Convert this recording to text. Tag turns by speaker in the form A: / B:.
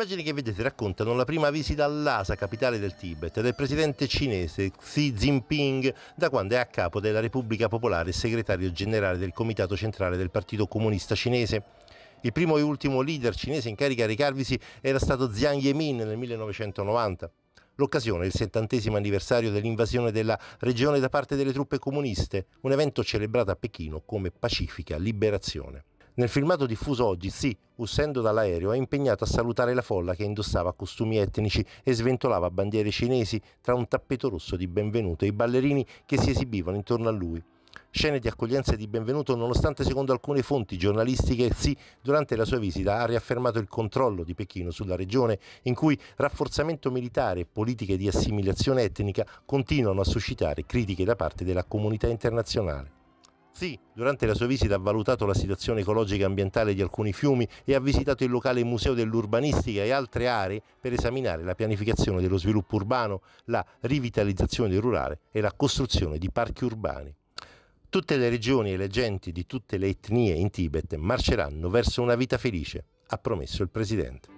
A: Immagini che vedete raccontano la prima visita all'Asa, capitale del Tibet, del presidente cinese Xi Jinping, da quando è a capo della Repubblica Popolare e segretario generale del Comitato Centrale del Partito Comunista Cinese. Il primo e ultimo leader cinese in carica a recarvisi era stato Jiang Yemin nel 1990. L'occasione è il settantesimo anniversario dell'invasione della regione da parte delle truppe comuniste, un evento celebrato a Pechino come pacifica liberazione. Nel filmato diffuso oggi, sì, uscendo dall'aereo, è impegnato a salutare la folla che indossava costumi etnici e sventolava bandiere cinesi tra un tappeto rosso di benvenuto e i ballerini che si esibivano intorno a lui. Scene di accoglienza e di benvenuto nonostante secondo alcune fonti giornalistiche Xi durante la sua visita ha riaffermato il controllo di Pechino sulla regione in cui rafforzamento militare e politiche di assimilazione etnica continuano a suscitare critiche da parte della comunità internazionale. Sì, durante la sua visita ha valutato la situazione ecologica e ambientale di alcuni fiumi e ha visitato il locale Museo dell'Urbanistica e altre aree per esaminare la pianificazione dello sviluppo urbano, la rivitalizzazione del rurale e la costruzione di parchi urbani. Tutte le regioni e le genti di tutte le etnie in Tibet marceranno verso una vita felice, ha promesso il Presidente.